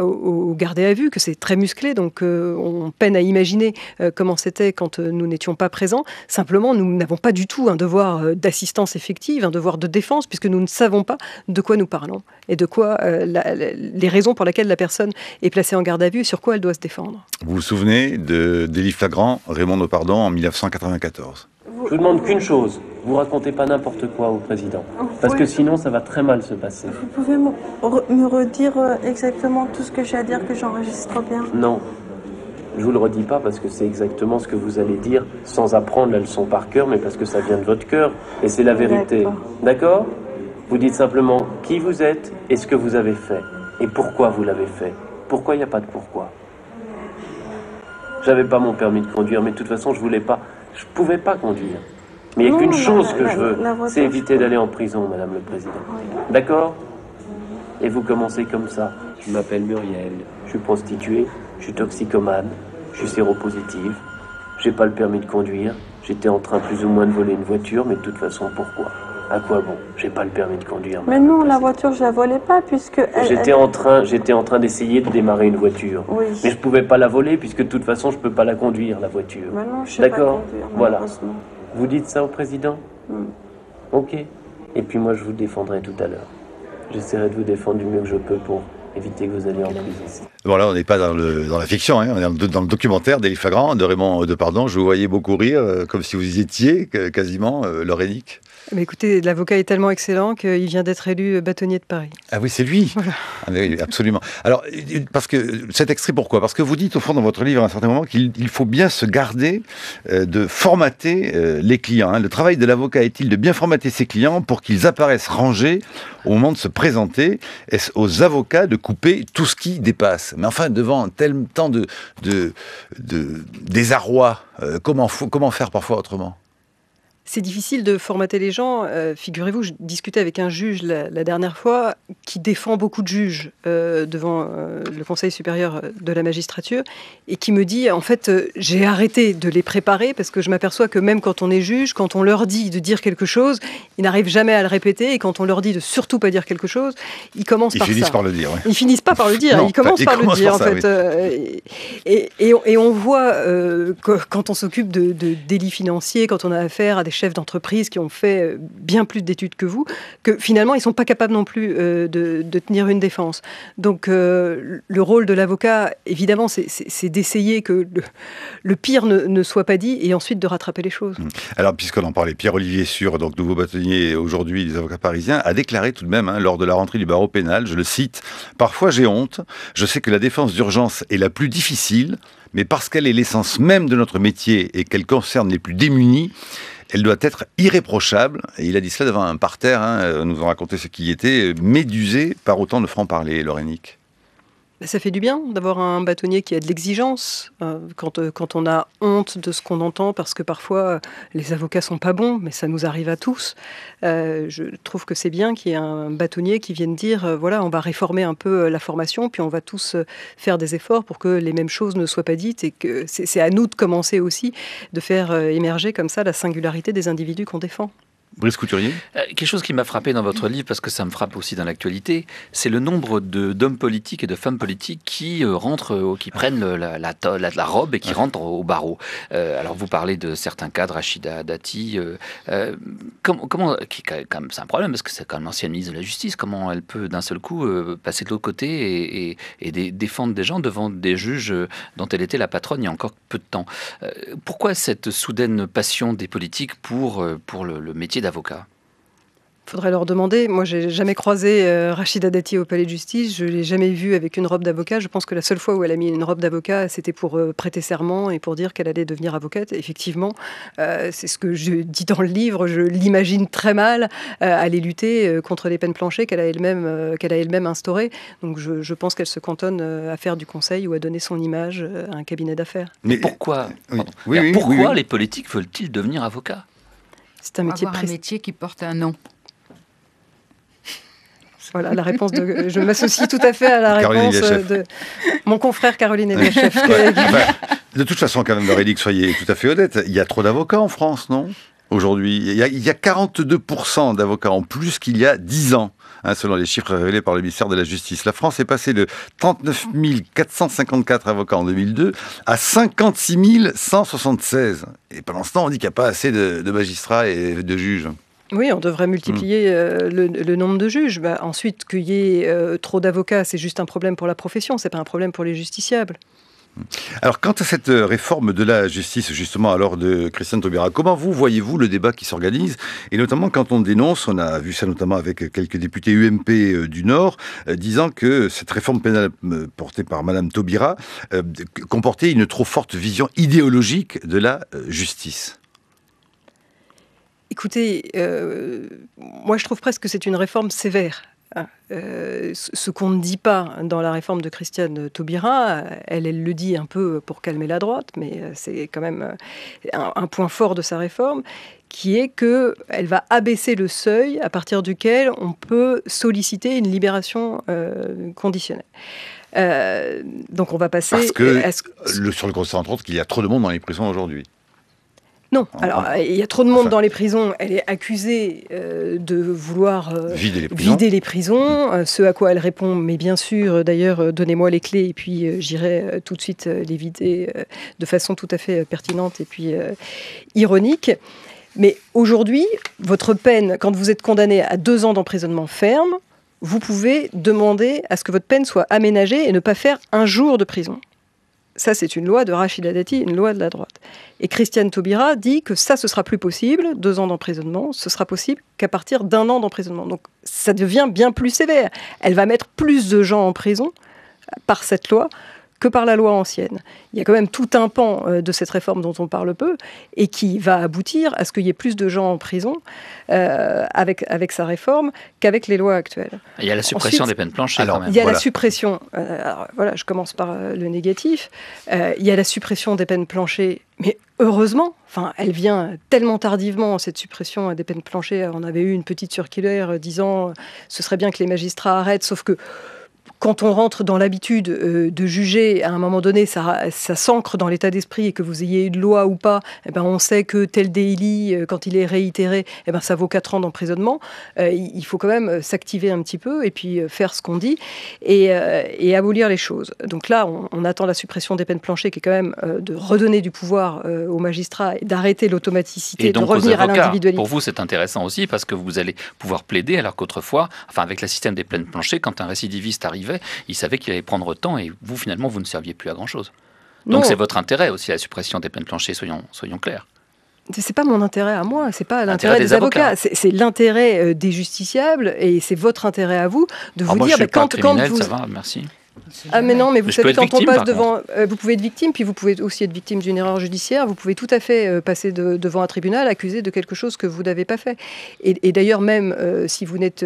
au aux à vue, que c'est très musclé, donc on peine à imaginer euh, comment c'était quand euh, nous n'étions pas présents. Simplement, nous n'avons pas du tout un devoir euh, d'assistance effective, un devoir de défense, puisque nous ne savons pas de quoi nous parlons et de quoi les raisons pour lesquelles la personne est placée en garde à vue, sur quoi elle doit se défendre. Vous vous souvenez de délit flagrant Raymond Opardon, en 1994 je vous demande qu'une chose, vous racontez pas n'importe quoi au président, parce que sinon ça va très mal se passer. Vous pouvez me redire exactement tout ce que j'ai à dire que j'enregistre bien Non, je ne vous le redis pas parce que c'est exactement ce que vous allez dire sans apprendre la leçon par cœur, mais parce que ça vient de votre cœur et c'est la vérité. D'accord Vous dites simplement qui vous êtes et ce que vous avez fait et pourquoi vous l'avez fait. Pourquoi il n'y a pas de pourquoi J'avais pas mon permis de conduire, mais de toute façon, je voulais pas. Je pouvais pas conduire. Mais il n'y a qu'une chose que je veux, c'est éviter d'aller en prison, Madame le Président. D'accord Et vous commencez comme ça. Je m'appelle Muriel, je suis prostituée, je suis toxicomane, je suis séropositive, j'ai pas le permis de conduire, j'étais en train plus ou moins de voler une voiture, mais de toute façon, pourquoi à quoi bon J'ai pas le permis de conduire. Mais non, la voiture, je la volais pas puisque. J'étais en train, j'étais en train d'essayer de démarrer une voiture. Mais je pouvais pas la voler puisque de toute façon, je peux pas la conduire la voiture. Mais non, je D'accord. Voilà. Vous dites ça au président hmm. Ok. Et puis moi, je vous défendrai tout à l'heure. J'essaierai de vous défendre du mieux que je peux pour Évitez que vous alliez en prison. Bon, là, on n'est pas dans, la fiction, hein. on est dans le, documentaire des de Raymond Depardon. Je vous voyais beaucoup rire, euh, comme si vous étiez quasiment leur Lorénic. Mais écoutez, l'avocat est tellement excellent qu'il vient d'être élu euh, bâtonnier de Paris. Ah oui, c'est lui ah Absolument. Alors, euh, parce que cet extrait, pourquoi Parce que vous dites au fond dans votre livre à un certain moment qu'il faut bien se garder euh, de formater les clients. Hein. Le travail de l'avocat est-il de bien formater ses clients pour qu'ils apparaissent rangés au moment de se présenter Est-ce aux avocats de couper tout ce qui dépasse Mais enfin, devant un tel temps de, désarroi, comment faire parfois autrement c'est difficile de formater les gens. Euh, figurez-vous, je discutais avec un juge la, dernière fois qui défend beaucoup de juges euh, devant euh, le Conseil supérieur de la magistrature et qui me dit en fait, j'ai arrêté de les préparer parce que je m'aperçois que même quand on est juge, quand on leur dit de dire quelque chose, ils n'arrivent jamais à le répéter et quand on leur dit de surtout pas dire quelque chose, ils commencent par ça. Ils finissent par le dire. Ils finissent pas par le dire, ils commencent par le dire en fait. Et, et, on voit quand on s'occupe de délits financiers, quand on a affaire à des chefs d'entreprise qui ont fait euh, bien plus d'études que vous, que finalement, ils ne sont pas capables non plus euh, de, tenir une défense. Donc, euh, le rôle de l'avocat, évidemment, c'est d'essayer que le, pire ne, soit pas dit et ensuite de rattraper les choses. Mmh. Alors, puisqu'on en parlait, Pierre-Olivier Sûr, donc nouveau bâtonnier aujourd'hui des avocats parisiens, a déclaré tout de même, hein, lors de la rentrée du barreau pénal, je le cite, Parfois j'ai honte, je sais que la défense d'urgence est la plus difficile, mais parce qu'elle est l'essence même de notre métier et qu'elle concerne les plus démunis, elle doit être irréprochable. Et il a dit cela devant un parterre, hein, euh, nous en raconter ce qui était, euh, médusé par autant de francs-parler, Lorénic. Bah, ça fait du bien d'avoir un bâtonnier qui a de l'exigence euh, euh, quand, on a honte de ce qu'on entend parce que parfois euh, les avocats sont pas bons, mais ça nous arrive à tous. je trouve que c'est bien qu'il y ait un bâtonnier qui vienne dire voilà, on va réformer un peu la formation, puis on va tous faire des efforts pour que les mêmes choses ne soient pas dites et que c'est à nous de commencer aussi de faire émerger comme ça la singularité des individus qu'on défend. Brice Couturier euh, Quelque chose qui m'a frappé dans votre livre, parce que ça me frappe aussi dans l'actualité, c'est le nombre d'hommes politiques et de femmes politiques qui euh, rentrent, euh, qui prennent la, robe et qui rentrent au barreau. alors vous parlez de certains cadres, Rachida Dati, comment, c'est un problème, parce que c'est quand même l'ancienne ministre de la Justice, comment elle peut d'un seul coup passer de l'autre côté et, défendre des gens devant des juges dont elle était la patronne il y a encore peu de temps. pourquoi cette soudaine passion des politiques pour, pour le, le métier avocat Faudrait leur demander. Moi, j'ai jamais croisé euh, Rachida Dati au palais de justice. Je l'ai jamais vue avec une robe d'avocat. Je pense que la seule fois où elle a mis une robe d'avocat, c'était pour euh, prêter serment et pour dire qu'elle allait devenir avocate. effectivement, euh, c'est ce que je dis dans le livre. Je l'imagine très mal aller lutter contre les peines planchées qu'elle a elle-même qu'elle a elle-même instaurées. Donc, je, pense qu'elle se cantonne à faire du conseil ou à donner son image à un cabinet d'affaires. Mais, pourquoi pourquoi les politiques veulent-ils devenir avocats c'est un métier, un métier qui porte un nom. Voilà la réponse de. Je m'associe tout à fait à la réponse euh, de mon confrère Caroline de toute façon, quand même, soyez tout à fait honnête, il y a trop d'avocats en France, non Aujourd'hui, il y, a, il y a 42% d'avocats en plus qu'il y a 10 ans. Hein, selon les chiffres révélés par le ministère de la Justice. La France est passée de 39 454 avocats en 2002 à 56 176. Et pendant ce temps, on dit qu'il n'y a pas assez de, magistrats et de juges. Oui, on devrait multiplier hmm. euh, le, nombre de juges. Bah, ensuite, qu'il y ait euh, trop d'avocats, c'est juste un problème pour la profession, c'est pas un problème pour les justiciables. Alors, quant à cette euh, réforme de la justice, justement, alors de Christiane Taubira, comment vous voyez-vous le débat qui s'organise Et notamment quand on dénonce, on a vu ça notamment avec quelques députés UMP euh, du Nord, euh, disant que cette réforme pénale portée par Madame Taubira comportait une trop forte vision idéologique de la justice. Écoutez, moi je trouve presque que c'est une réforme sévère. Euh, ce qu'on ne dit pas dans la réforme de Christiane Taubira, elle, le dit un peu pour calmer la droite, mais euh, c'est quand même euh, un, point fort de sa réforme, qui est qu'elle va abaisser le seuil à partir duquel on peut solliciter une libération conditionnelle. donc on va passer... Parce que le, sur le autres, qu'il y a trop de monde dans les prisons aujourd'hui. Non, ah. alors euh, il y a trop de monde dans les prisons. Elle est accusée euh, de vouloir euh, vider les prisons, ce à quoi elle répond, mais bien sûr, d'ailleurs, donnez-moi les clés et puis j'irai tout de suite les vider de façon tout à fait pertinente et puis ironique. Mais aujourd'hui, votre peine, quand vous êtes condamné à deux ans d'emprisonnement ferme, vous pouvez demander à ce que votre peine soit aménagée et ne pas faire un jour de prison. Ça, c'est une loi de Rachida Dati, une loi de la droite. Et Christiane Taubira dit que ça, ce sera plus possible, deux ans d'emprisonnement, ce sera possible qu'à partir d'un an d'emprisonnement. Donc, ça devient bien plus sévère. Elle va mettre plus de gens en prison par cette loi que par la loi ancienne. Il y a quand même tout un pan euh, de cette réforme dont on parle peu et qui va aboutir à ce qu'il y ait plus de gens en prison euh, avec, avec sa réforme qu'avec les lois actuelles. Il y a la suppression des peines planchées. Alors, même. Il y a la suppression, euh, voilà, je commence par le négatif, il y a la suppression des peines planchées, mais heureusement, enfin, elle vient tellement tardivement, cette suppression des peines planchées. On avait eu une petite circulaire disant ce serait bien que les magistrats arrêtent, sauf que quand on rentre dans l'habitude euh, de juger, à un moment donné, ça, ça s'ancre dans l'état d'esprit et que vous ayez une loi ou pas, eh ben, on sait que tel délit, euh, quand il est réitéré, eh ben, ça vaut 4 ans d'emprisonnement. Euh, il faut quand même s'activer un petit peu et puis faire ce qu'on dit et, abolir les choses. Donc là, on, attend la suppression des peines planchées qui est quand même de redonner du pouvoir aux magistrats et d'arrêter l'automaticité, de revenir à l'individualité. Pour vous, c'est intéressant aussi parce que vous allez pouvoir plaider alors qu'autrefois, enfin avec le système des peines planchées, quand un récidiviste arrive il savait qu'il allait prendre temps et vous, finalement, vous ne serviez plus à grand-chose. Donc c'est votre intérêt aussi, la suppression des peines planchers, soyons, soyons clairs. C'est pas mon intérêt à moi, c'est pas l'intérêt des, avocats, c'est l'intérêt euh, des justiciables et c'est votre intérêt à vous de ah, vous dire bah, quand, quand vous. Ça va, merci. Ah mais non, mais vous savez quand on passe devant, euh, vous pouvez être victime, puis vous pouvez aussi être victime d'une erreur judiciaire. Vous pouvez tout à fait euh, passer devant un tribunal accusé de quelque chose que vous n'avez pas fait. Et, d'ailleurs même euh, si vous n'êtes,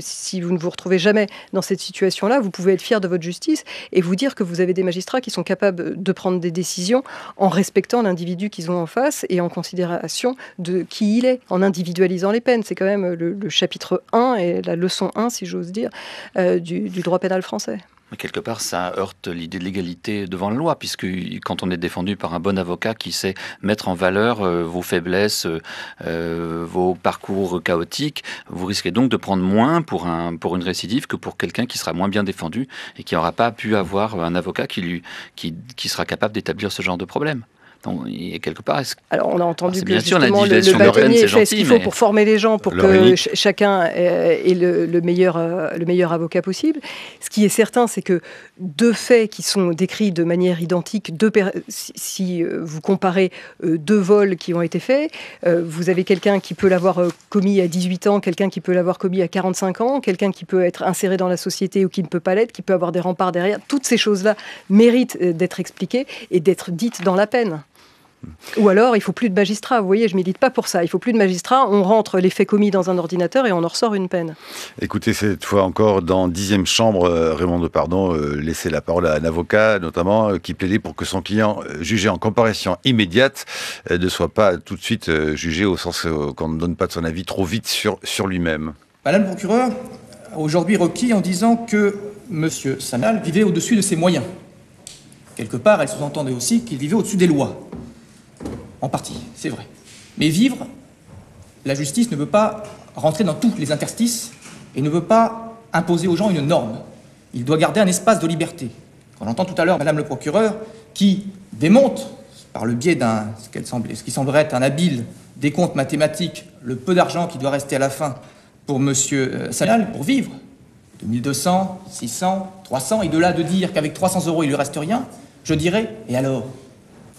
si vous ne vous retrouvez jamais dans cette situation-là, vous pouvez être fier de votre justice et vous dire que vous avez des magistrats qui sont capables de prendre des décisions en respectant l'individu qu'ils ont en face et en considération de qui il est, en individualisant les peines. C'est quand même le, chapitre 1 et la leçon 1, si j'ose dire, du droit pénal français. Quelque part, ça heurte l'idée de l'égalité devant la loi, puisque quand on est défendu par un bon avocat qui sait mettre en valeur euh, vos faiblesses, euh, vos parcours chaotiques, vous risquez donc de prendre moins pour, un, pour une récidive que pour quelqu'un qui sera moins bien défendu et qui n'aura pas pu avoir un avocat qui, lui, qui sera capable d'établir ce genre de problème. Donc, a quelque part, alors on a ah, entendu que bien sûr, le, le fait gentil, ce qu'il faut pour former les gens, pour que chacun euh, ait le, meilleur, euh, le meilleur avocat possible. Ce qui est certain, c'est que deux faits qui sont décrits de manière identique, deux si euh, vous comparez deux vols qui ont été faits, vous avez quelqu'un qui peut l'avoir commis à 18 ans, quelqu'un qui peut l'avoir commis à 45 ans, quelqu'un qui peut être inséré dans la société ou qui ne peut pas l'être, qui peut avoir des remparts derrière. Toutes ces choses-là méritent d'être expliquées et d'être dites dans la peine. Ou alors, il faut plus de magistrats. Vous voyez, je ne médite pas pour ça. Il faut plus de magistrats. On rentre les faits commis dans un ordinateur et on en ressort une peine. Écoutez, cette fois encore, dans dixième chambre, euh, Raymond de pardon, euh, laissait la parole à un avocat, notamment, euh, qui plaidait pour que son client, jugé en comparaison immédiate, ne soit pas tout de suite jugé au sens qu'on ne donne pas son avis trop vite sur, lui-même. Madame le procureur, aujourd'hui requis en disant que M. Sanal vivait au-dessus de ses moyens. Quelque part, elle sous-entendait aussi qu'il vivait au-dessus des lois en partie, c'est vrai. Mais vivre, la justice ne veut pas rentrer dans tous les interstices et ne veut pas imposer aux gens une norme. Il doit garder un espace de liberté. Quand entend tout à l'heure Madame le procureur qui démonte, par le biais d'un ce, ce qui semblerait être un habile décompte mathématique, le peu d'argent qui doit rester à la fin pour Monsieur euh, Salal pour vivre, 2200, 600, 300, et de là de dire qu'avec 300 euros il lui reste rien, je dirais, et alors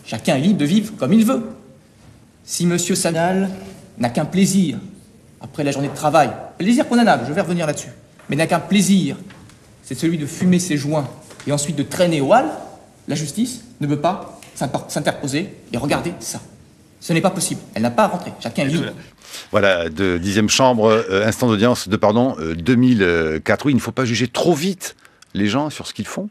Chacun est libre de vivre comme il veut. Si Monsieur Sanal n'a qu'un plaisir après la journée de travail, plaisir qu'on condamnable, je vais revenir là-dessus, mais n'a qu'un plaisir, c'est celui de fumer ses joints et ensuite de traîner au hall, la justice ne peut pas s'interposer et regarder ça. Ce n'est pas possible. Elle n'a pas à rentrer. Chacun est libre. Voilà, de dixième chambre, euh, instant d'audience de pardon, 2004. Euh, oui, il ne faut pas juger trop vite les gens sur ce qu'ils font.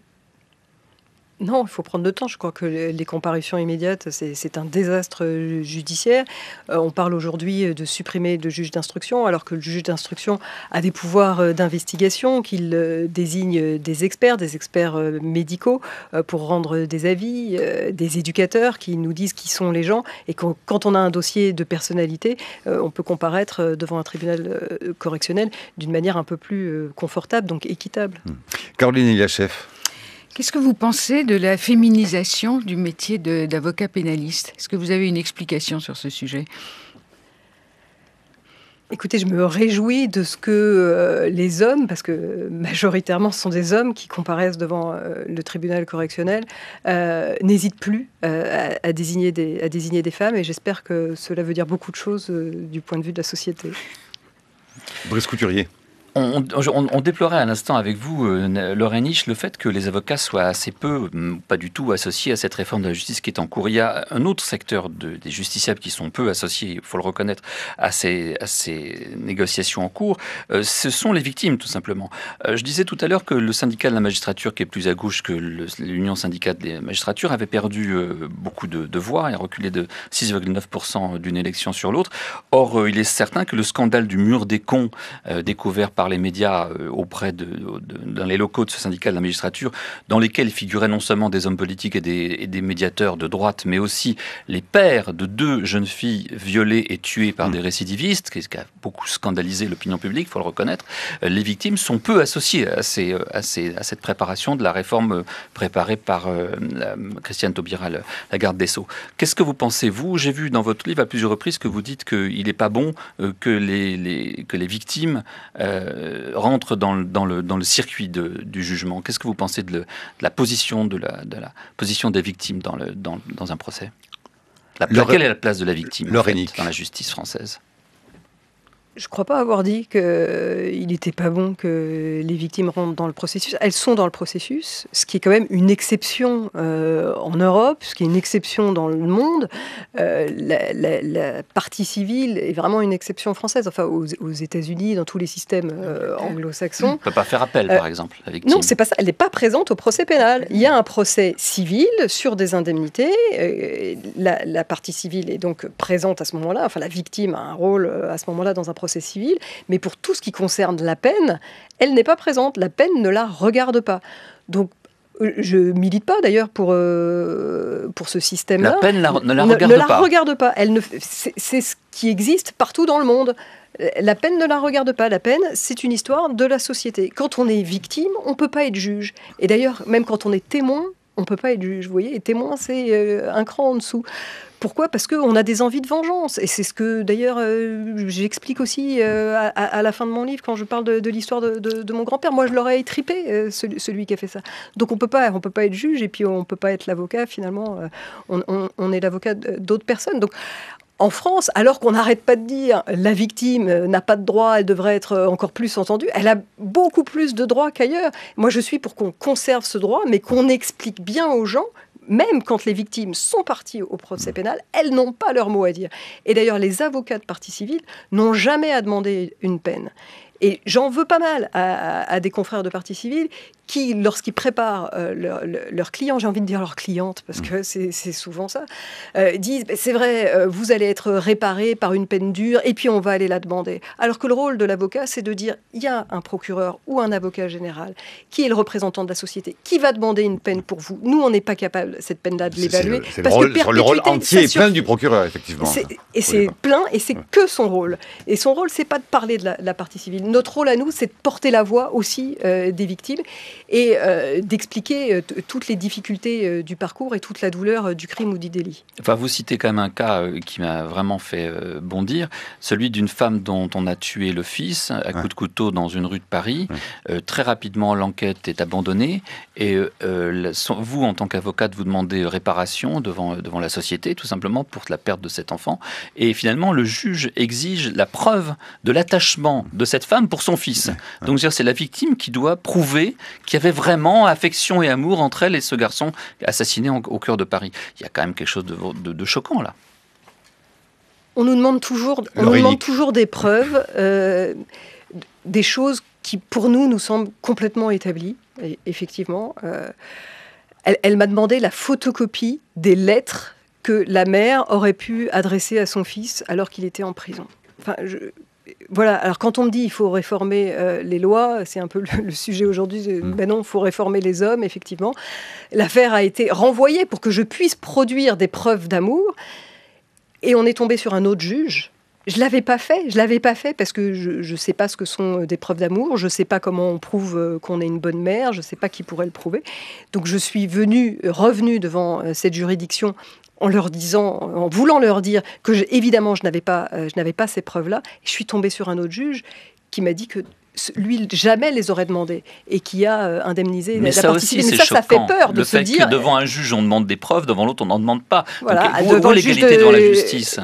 Non, il faut prendre le temps. Je crois que les comparutions immédiates, c'est un désastre euh, judiciaire. Euh, on parle aujourd'hui euh, de supprimer le juge d'instruction, alors que le juge d'instruction a des pouvoirs d'investigation, qu'il désigne des experts, des experts médicaux pour rendre des avis, des éducateurs qui nous disent qui sont les gens. Et quand, on a un dossier de personnalité, on peut comparaître devant un tribunal correctionnel d'une manière un peu plus confortable, donc équitable. Hum. Caroline Qu'est-ce que vous pensez de la féminisation du métier d'avocat pénaliste Est-ce que vous avez une explication sur ce sujet Écoutez, je me réjouis de ce que euh, les hommes, parce que majoritairement ce sont des hommes qui comparaissent devant euh, le tribunal correctionnel, euh, n'hésitent plus à, à, désigner des, à désigner des femmes. Et j'espère que cela veut dire beaucoup de choses du point de vue de la société. Brice Couturier. On, déplorait à l'instant avec vous, euh, Laurent le fait que les avocats soient assez peu, hum, pas du tout associés à cette réforme de la justice qui est en cours. Il y a un autre secteur des justiciables qui sont peu associés, il faut le reconnaître, à ces, ces négociations en cours. Euh, ce sont les victimes, tout simplement. Euh, je disais tout à l'heure que le syndicat de la magistrature, qui est plus à gauche que l'Union syndicale des magistratures, avait perdu beaucoup de, de, voix et reculé de 6,9% d'une élection sur l'autre. Or, il est certain que le scandale du mur des cons découvert par les médias euh, auprès de, dans les locaux de ce syndicat de la magistrature, dans lesquels figuraient non seulement des hommes politiques et des, des médiateurs de droite, mais aussi les pères de deux jeunes filles violées et tuées par hmm. des récidivistes, ce qui a beaucoup scandalisé l'opinion publique, il faut le reconnaître. Euh, les victimes sont peu associées à, ces, à, ces, à cette préparation de la réforme euh, préparée par Christiane Taubira, la, garde des Sceaux. Qu'est-ce que vous pensez, vous J'ai vu dans votre livre à plusieurs reprises que vous dites qu'il n'est pas bon que les, que les victimes euh, rentre dans le, dans le, circuit du jugement. Qu'est-ce que vous pensez de, la position de position des victimes dans, le, dans, un procès Quelle est la place de la victime dans la justice française je ne crois pas avoir dit qu'il euh, n'était pas bon que les victimes rentrent dans le processus. Elles sont dans le processus, ce qui est quand même une exception euh, en Europe, ce qui est une exception dans le monde. Euh, la, partie civile est vraiment une exception française, enfin aux, États-Unis, dans tous les systèmes anglo-saxons. On ne peut pas faire appel, par exemple, la victime. Non, c'est pas ça. Elle n'est pas présente au procès pénal. Il y a un procès civil sur des indemnités. La, la partie civile est donc présente à ce moment-là. Enfin, la victime a un rôle à ce moment-là dans un procès c'est civil, mais pour tout ce qui concerne la peine, elle n'est pas présente, la peine ne la regarde pas. Donc euh, je milite pas d'ailleurs pour, euh, pour ce système La peine ne la regarde pas. Elle ne, c'est, ce qui existe partout dans le monde. La peine ne la regarde pas. La peine, c'est une histoire de la société. Quand on est victime, on ne peut pas être juge. Et d'ailleurs, même quand on est témoin, on ne peut pas être juge. Vous voyez, témoin, c'est euh, un cran en dessous. Pourquoi Parce qu'on a des envies de vengeance. Et c'est ce que d'ailleurs euh, j'explique aussi euh, à, la fin de mon livre quand je parle de, l'histoire de, mon grand-père. Moi, je l'aurais tripé celui, qui a fait ça. Donc on peut pas, on peut pas être juge et puis on peut pas être l'avocat. Finalement, on, est l'avocat d'autres personnes. Donc en France, alors qu'on n'arrête pas de dire la victime euh, n'a pas de droit, elle devrait être euh, encore plus entendue, elle a beaucoup plus de droits qu'ailleurs. Moi, je suis pour qu'on conserve ce droit, mais qu'on explique bien aux gens même quand les victimes sont parties au procès pénal, elles n'ont pas leur mot à dire. Et d'ailleurs, les avocats de partie civile n'ont jamais à demander une peine. Et j'en veux pas mal à, des confrères de partie civile qui, lorsqu'ils préparent leurs leur clients, j'ai envie de dire leurs clientes, parce mm. que c'est souvent ça, euh, disent bah, c'est vrai, euh, vous allez être réparé par une peine dure, et puis on va aller la demander. Alors que le rôle de l'avocat, c'est de dire il y a un procureur ou un avocat général qui est le représentant de la société, qui va demander une peine pour vous. Nous, on n'est pas capable, cette peine-là, de l'évaluer. parce le, rôle, le rôle entier est plein du procureur, effectivement. Hein, et c'est plein, et c'est que son rôle. Et son rôle, c'est pas de parler de la, de la, partie civile. Notre rôle à nous, c'est de porter la voix aussi euh, des victimes et euh, d'expliquer euh, toutes les difficultés euh, du parcours et toute la douleur du crime ou du délit. Enfin, vous citez quand même un cas qui m'a vraiment fait bondir, celui d'une femme dont on a tué le fils à coups de couteau dans une rue de Paris. très rapidement, l'enquête est abandonnée et vous, en tant qu'avocate, vous demandez réparation devant, devant la société, tout simplement pour la perte de cet enfant. Et finalement, le juge exige la preuve de l'attachement de cette femme pour son fils. Donc, c'est la victime qui doit prouver qu'il y avait vraiment affection et amour entre elle et ce garçon assassiné au cœur de Paris. Il y a quand même quelque chose de, choquant là. On nous demande toujours, demande toujours des preuves, euh, des choses qui pour nous nous semblent complètement établies. effectivement, euh, elle, elle m'a demandé la photocopie des lettres que la mère aurait pu adresser à son fils alors qu'il était en prison. Enfin, je, voilà, alors quand on me dit il faut réformer euh, les lois, c'est un peu le, sujet aujourd'hui, mais mm. ben non, il faut réformer les hommes, effectivement. L'affaire a été renvoyée pour que je puisse produire des preuves d'amour, et on est tombé sur un autre juge. Je l'avais pas fait, je l'avais pas fait parce que je ne sais pas ce que sont euh, des preuves d'amour, je ne sais pas comment on prouve euh, qu'on est une bonne mère, je ne sais pas qui pourrait le prouver. Donc je suis venue, revenue devant cette juridiction en leur disant, en voulant leur dire que évidemment je n'avais pas, euh, je n'avais pas ces preuves-là. Je suis tombée sur un autre juge qui m'a dit que lui jamais les aurait demandées et qui a euh, indemnisé mais la ça mais ça, ça fait peur de le se dire que devant un juge on demande des preuves devant l'autre on n'en demande pas voilà, où, devant l'égalité devant la justice euh,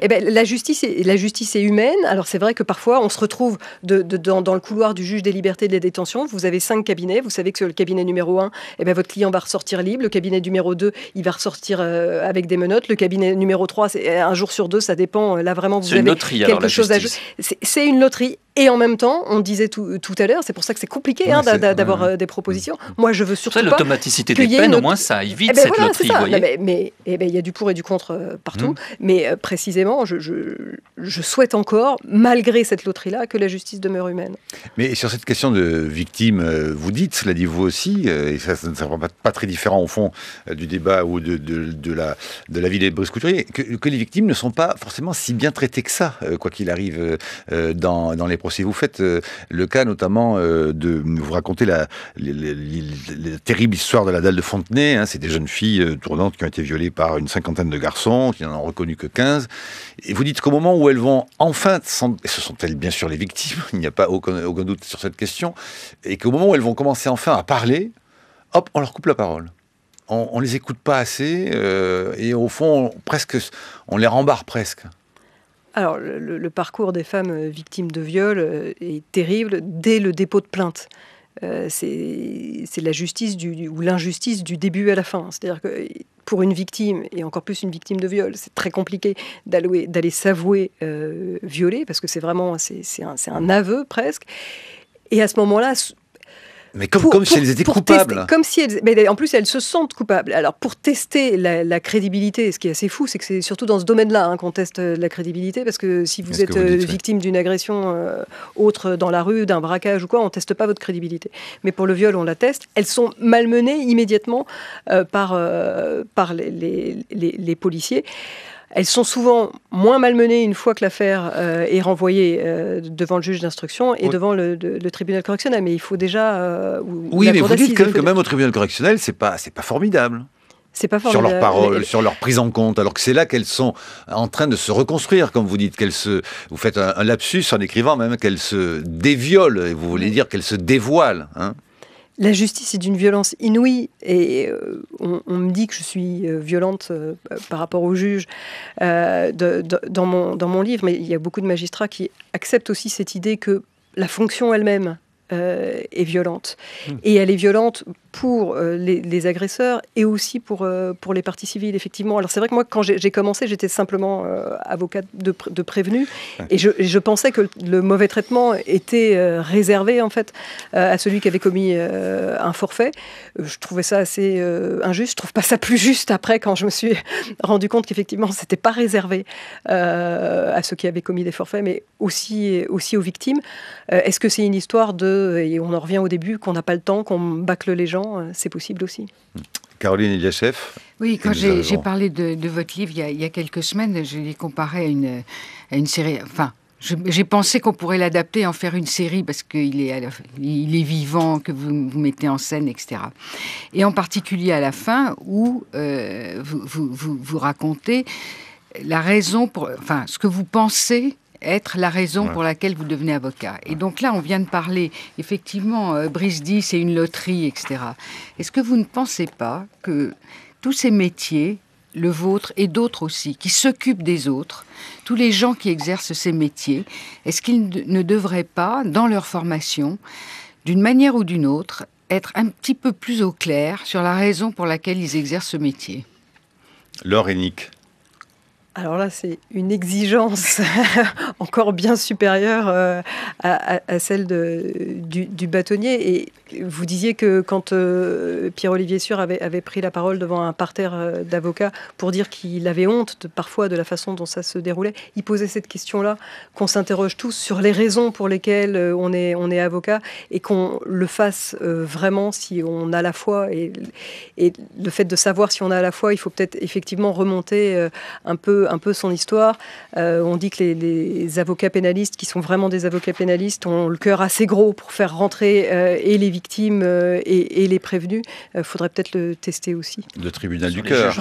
eh ben, la, justice est, humaine. Alors c'est vrai que parfois on se retrouve dans, le couloir du juge des libertés et des détentions Vous avez cinq cabinets. Vous savez que le cabinet numéro un, eh ben, votre client va ressortir libre. Le cabinet numéro deux, il va ressortir euh, avec des menottes. Le cabinet numéro trois, euh, un jour sur deux, ça dépend. Euh, là vraiment, vous avez quelque chose à C'est une loterie. Et en même temps, on disait tout, à l'heure, c'est pour ça que c'est compliqué hein, d'avoir des propositions. Mm. Moi, je veux surtout pas l'automaticité des peines, au moins, ça évite eh ben cette loterie. mais eh ben, il y a du pour et du contre partout. Mm. Mais précisément, je, souhaite encore, malgré cette loterie-là, que la justice demeure humaine. Mais sur cette question de victime, euh, vous dites, cela dit vous aussi, euh, et ça, ne sera pas très différent au fond euh, du débat ou de, la, de la ville de Brice que, les victimes ne sont pas forcément si bien traitées que ça, quoi qu'il arrive dans, dans, les procès. Vous faites le cas notamment de vous raconter la, terrible histoire de la dalle de Fontenay, hein, c'est des jeunes filles tournantes qui ont été violées par une cinquantaine de garçons, qui n'en ont reconnu que 15, et vous dites qu'au moment où elles vont enfin, et ce sont elles bien sûr les victimes, il n'y a pas aucun, doute sur cette question, et qu'au moment où elles vont commencer enfin à parler, hop, on leur coupe la parole. On, ne les écoute pas assez euh, et au fond, on, presque, on les rembarre presque. Alors, le, le, parcours des femmes euh, victimes de viol euh, est terrible dès le dépôt de plainte. Euh, c'est la justice du, ou l'injustice du début à la fin. C'est-à-dire que pour une victime, et encore plus une victime de viol, c'est très compliqué d'aller s'avouer euh, violer parce que c'est vraiment c'est un, un aveu presque. Et à ce moment-là, mais comme, comme si elles étaient coupables. comme si elles, en plus, elles se sentent coupables. Alors, pour tester la, crédibilité, ce qui est assez fou, c'est que c'est surtout dans ce domaine-là hein, qu'on teste euh, la crédibilité, parce que si vous êtes euh, victime d'une agression euh, autre dans la rue, d'un braquage ou quoi, on teste pas votre crédibilité. Mais pour le viol, on la teste. Elles sont malmenées immédiatement par, par les, les policiers. Elles sont souvent moins malmenées une fois que l'affaire euh, est renvoyée euh, devant le juge d'instruction et devant le, tribunal correctionnel. Mais il faut déjà. Euh, oui, mais vous dites que même au tribunal correctionnel, c'est pas, c'est pas formidable. C'est pas formidable. Sur leurs paroles, sur leur prise en compte, alors que c'est là qu'elles sont en train de se reconstruire, comme vous dites, qu'elles se. Vous faites un, lapsus en écrivant même qu'elles se déviolent, et vous voulez dire qu'elles se dévoilent. Hein. La justice est d'une violence inouïe et euh, on, me dit que je suis euh, violente euh, par rapport au juge dans, mon, dans mon livre, mais il y a beaucoup de magistrats qui acceptent aussi cette idée que la fonction elle-même est violente. Hmm. Et elle est violente pour euh, les, agresseurs et aussi pour, euh, pour les parties civiles, effectivement. Alors c'est vrai que moi, quand j'ai commencé, j'étais simplement euh, avocate de, prévenu et je, je, pensais que le, mauvais traitement était réservé, en fait, à celui qui avait commis un forfait. Je trouvais ça assez injuste. Je trouve pas ça plus juste après quand je me suis rendu compte qu'effectivement, c'était pas réservé à ceux qui avaient commis des forfaits, mais aussi, aussi aux victimes. Est-ce que c'est une histoire de, et on en revient au début, qu'on n'a pas le temps, qu'on bâcle les gens euh, c'est possible aussi. Caroline Iliachef. Oui, quand j'ai parlé de, votre livre il y, a, quelques semaines, je l'ai comparé à une, à une série. Enfin, j'ai pensé qu'on pourrait l'adapter, en faire une série, parce qu'il est, il est vivant, que vous, vous mettez en scène, etc. Et en particulier à la fin, où euh, vous, vous, vous, racontez la raison pour. Enfin, ce que vous pensez être la raison pour laquelle vous devenez avocat. Et donc là, on vient de parler, effectivement, euh, dit c'est une loterie, etc. Est-ce que vous ne pensez pas que tous ces métiers, le vôtre et d'autres aussi, qui s'occupent des autres, tous les gens qui exercent ces métiers, est-ce qu'ils ne devraient pas, dans leur formation, d'une manière ou d'une autre, être un petit peu plus au clair sur la raison pour laquelle ils exercent ce métier Laure et alors là, c'est une exigence encore bien supérieure euh, à, celle de, du, bâtonnier. Et vous disiez que quand euh, Pierre-Olivier Sûr avait, pris la parole devant un parterre euh, d'avocats pour dire qu'il avait honte parfois de la façon dont ça se déroulait, il posait cette question-là, qu'on s'interroge tous sur les raisons pour lesquelles on est, on est avocat et qu'on le fasse vraiment si on a la foi. Et, et, le fait de savoir si on a la foi, il faut peut-être effectivement remonter un peu un peu son histoire. Euh, on dit que les, avocats pénalistes, qui sont vraiment des avocats pénalistes, ont le cœur assez gros pour faire rentrer euh, et les victimes euh, et, et, les prévenus. Il faudrait peut-être le tester aussi. Le tribunal du cœur.